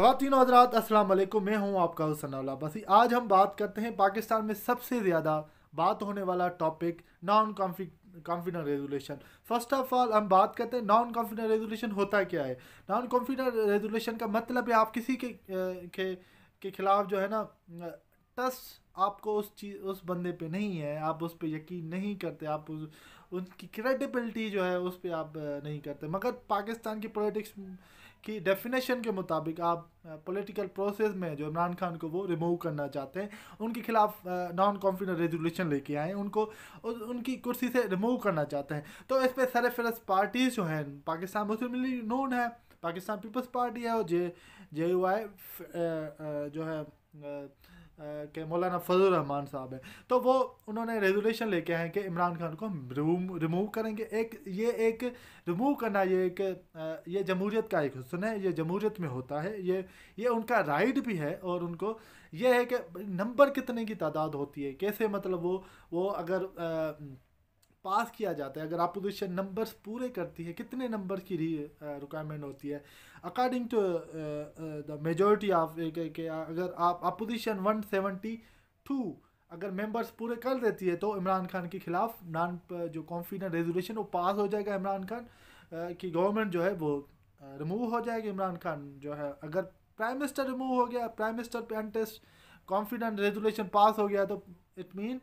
खातिन हजरात असल मैं हूं आपका हुसनौला बसी आज हम बात करते हैं पाकिस्तान में सबसे ज़्यादा बात होने वाला topic non confident resolution first of all हम बात करते हैं नॉन कॉन्फिडेंट रेजोल्यूशन होता क्या है नॉन कॉन्फिडेंट रेजोल्यूशन का मतलब है आप किसी के के, के खिलाफ जो है ना टस्ट आपको उस चीज़ उस बंदे पे नहीं है आप उस पे यकीन नहीं करते आप उस उनकी क्रेडिबिलिटी जो है उस पर आप नहीं करते मगर पाकिस्तान की पॉलिटिक्स कि डेफिनेशन के मुताबिक आप पॉलिटिकल प्रोसेस में जो इमरान खान को वो रिमूव करना चाहते हैं उनके खिलाफ नॉन कॉन्फिडेंट रेजोल्यूशन लेके आए उनको उनकी कुर्सी से रिमूव करना चाहते हैं तो इस पर सरफरस पार्टीज़ जो हैं पाकिस्तान मुस्लिम लीग नोन है पाकिस्तान पीपल्स पार्टी है और जे जे यू आई जो है के मौलाना फजल रहमान साहब हैं तो वो उन्होंने रेजोल्यूशन लेके आए कि इमरान खान को हम रिमूव करेंगे एक ये एक रिमूव करना ये एक ये जमहूरीत का एक हसन है ये जमहूरीत में होता है ये ये उनका राइट भी है और उनको ये है कि नंबर कितने की तादाद होती है कैसे मतलब वो वो अगर आ, पास किया जाता है अगर अपोजिशन नंबर्स पूरे करती है कितने नंबर की रिक्वायरमेंट होती है according to the majority of अगर आप अपोजिशन 172 अगर मेंबर्स पूरे कर देती है तो इमरान खान के ख़िलाफ़ नान जो कॉन्फिडेंट रेजोल्यूशन वो पास हो जाएगा इमरान खान की गवर्नमेंट जो है वो रिमूव हो जाएगी इमरान खान जो है अगर प्राइम मिनिस्टर रिमूव हो गया प्राइम मिनिस्टर पे अनटेस्ट कॉन्फिडेंट रेजोल्यूशन पास हो गया तो इट मीन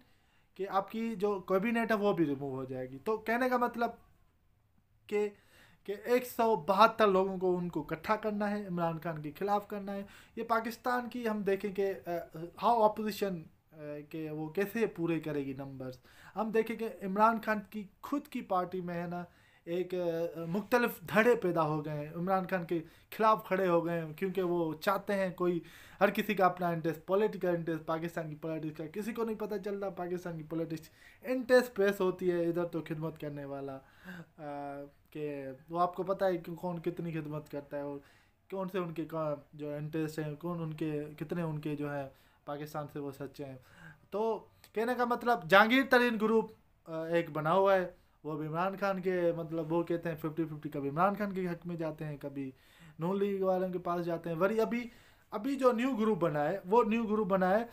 कि आपकी जो कैबिनेट है वो भी रिमूव हो जाएगी तो कहने का मतलब कि कि एक सौ बहत्तर लोगों को उनको इकट्ठा करना है इमरान खान के ख़िलाफ़ करना है ये पाकिस्तान की हम देखें कि हाउ ऑपोजिशन के वो कैसे पूरे करेगी नंबर्स हम देखें कि इमरान खान की खुद की पार्टी में है ना एक मुख्तलिफ धड़े पैदा हो गए हैं इमरान खान के खिलाफ खड़े हो गए हैं क्योंकि वो चाहते हैं कोई हर किसी का अपना इंटरेस्ट पॉलिटिकल इंटरेस्ट पाकिस्तान की पॉलिटिक्स का किसी को नहीं पता चलता पाकिस्तान की पॉलिटिक्स इंटरेस्ट पेश होती है इधर तो खिदमत करने वाला कि वो आपको पता है कि कौन कितनी खिदमत करता है और कौन से उनके का जो इंटरेस्ट हैं कौन उनके कितने उनके जो हैं पाकिस्तान से वो सच्चे हैं तो कहने का मतलब जहांगीर तरीन ग्रुप एक बना हुआ है वो इमरान खान के मतलब वो कहते हैं फिफ्टी फिफ्टी कभी इमरान खान के हक में जाते हैं कभी नून लीग वालों के पास जाते हैं वरी अभी अभी जो न्यू ग्रुप बना है वो न्यू ग्रुप बना है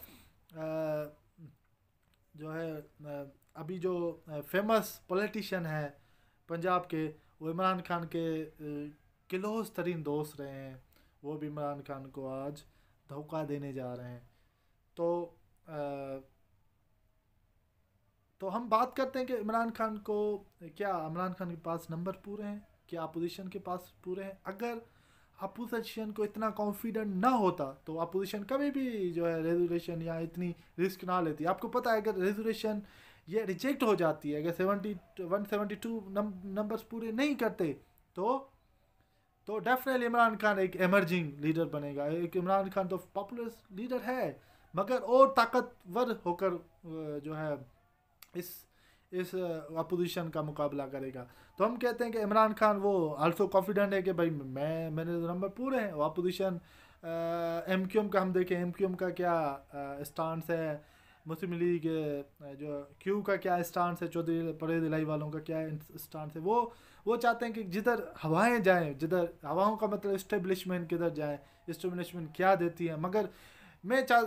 जो है अभी जो फेमस पॉलिटिशियन है पंजाब के वो इमरान खान के क्लोज तरीन दोस्त रहे हैं वो भी इमरान खान को आज धोखा देने जा रहे हैं तो आ, तो हम बात करते हैं कि इमरान खान को क्या इमरान खान के पास नंबर पूरे हैं क्या अपोजिशन के पास पूरे हैं अगर अपोजिशन को इतना कॉन्फिडेंट ना होता तो अपोजिशन कभी भी जो है रेजुलेशन या इतनी रिस्क ना लेती आपको पता है अगर रेजुलेशन ये रिजेक्ट हो जाती है अगर seventy one seventy two numbers पूरे नहीं करते तो तो डेफिनेटली इमरान खान एक एमर्जिंग लीडर बनेगा एक इमरान खान तो पॉपुलर लीडर है मगर और ताकतवर होकर जो है इस इस अपोजिशन का मुकाबला करेगा तो हम कहते हैं कि इमरान खान वो आल्सो कॉन्फिडेंट है कि भाई मैं मैंने नंबर तो पूरे हैं वो अपोजिशन एम क्यू एम का हम देखें एम क्यू एम का क्या स्टांस है मुस्लिम लीग जो क्यू का क्या स्टांस है चौधरी परे दिलाई वालों का क्या स्टांस है वो वो चाहते हैं कि जिधर हवाएं जाएं जिधर हवाओं का मतलब इस्टेब्लिशमेंट किधर जाए इस्टेब्लिशमेंट क्या देती है मगर मैं चाह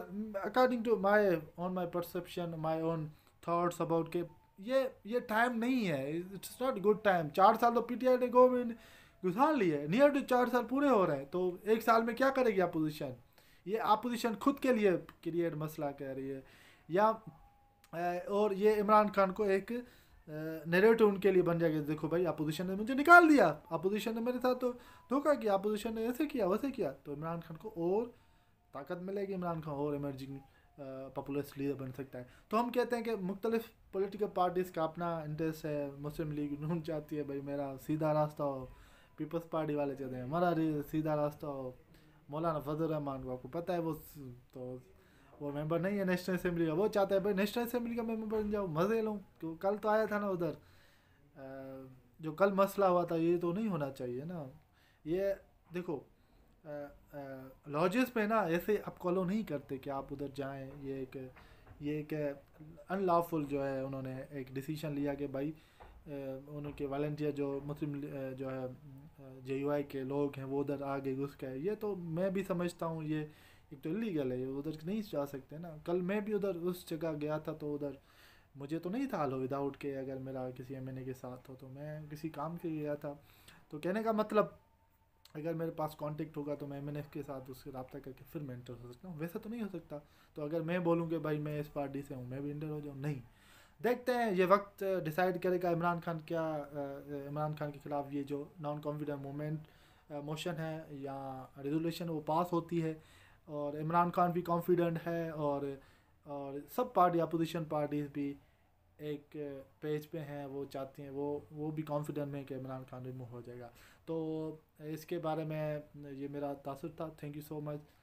according to my own my perception my own thoughts about के ये ये टाइम नहीं है इट्स नॉट गुड टाइम चार साल तो आई ने गवर्नमेंट गुजार ली है नियर टू चार साल पूरे हो रहे हैं तो एक साल में क्या करेगी अपोजिशन ये अपोजिशन खुद के लिए क्रिएट मसला कह रही है या और ये इमरान खान को एक नेरेटिव उनके लिए बन जाएगा देखो भाई अपोजिशन ने मुझे निकाल दिया अपोजिशन ने मेरे साथ तो धोखा किया अपोजिशन ने ऐसे किया वैसे किया तो इमरान खान को और ताकत मिलेगी इमरान खान और एमर्जिंग पॉपुलर्स लीडर बन सकता है तो हम कहते हैं कि मुख्तलिफ पोलिटिकल पार्टीज़ का अपना इंटरेस्ट है मुस्लिम लीग नून चाहती है भाई मेरा सीधा रास्ता हो पीपल्स पार्टी वाले चाहते हैं हमारा सीधा रास्ता हो मौलाना फजल रहमान को आपको पता है वो तो वो मेंबर नहीं है नेशनल असम्बली का वो चाहता है भाई नेशनल असम्बली का मेंबर बन जाओ मज़े लूँ क्यों कल तो आया था ना उधर जो कल मसला हुआ था ये तो नहीं होना चाहिए ना ये देखो लॉजेस पे ना ऐसे आप कॉलो नहीं करते कि आप उधर जाएं ये एक ये एक अनलॉफुल जो है उन्होंने एक डिसीजन लिया कि भाई उनके वॉल्टियर जो मुस्लिम जो है जे के लोग हैं वो उधर आगे घुस गए ये तो मैं भी समझता हूँ ये एक तो इलीगल है उधर नहीं जा सकते ना कल मैं भी उधर उस जगह गया था तो उधर मुझे तो नहीं था हलो विदाउट के अगर मेरा किसी एम के साथ हो तो मैं किसी काम के गया था तो कहने का मतलब अगर मेरे पास कांटेक्ट होगा तो मैं एम के साथ उससे रबता करके फिर मैं इंटर हो सकता हूँ वैसा तो नहीं हो सकता तो अगर मैं बोलूँ कि भाई मैं इस पार्टी से हूँ मैं भी इंटर हो जाऊँ नहीं देखते हैं ये वक्त डिसाइड करेगा इमरान खान क्या इमरान खान के ख़िलाफ़ ये जो नॉन कॉन्फिडेंट मोमेंट मोशन है या रेजोल्यूशन वो पास होती है और इमरान खान भी कॉन्फिडेंट है और और सब पार्टी अपोजिशन पार्टीज़ भी एक पेज पे हैं वो चाहती हैं वो वो भी कॉन्फिडेंट में कि इमरान खान रिमूव हो जाएगा तो इसके बारे में ये मेरा तासर था थैंक यू सो मच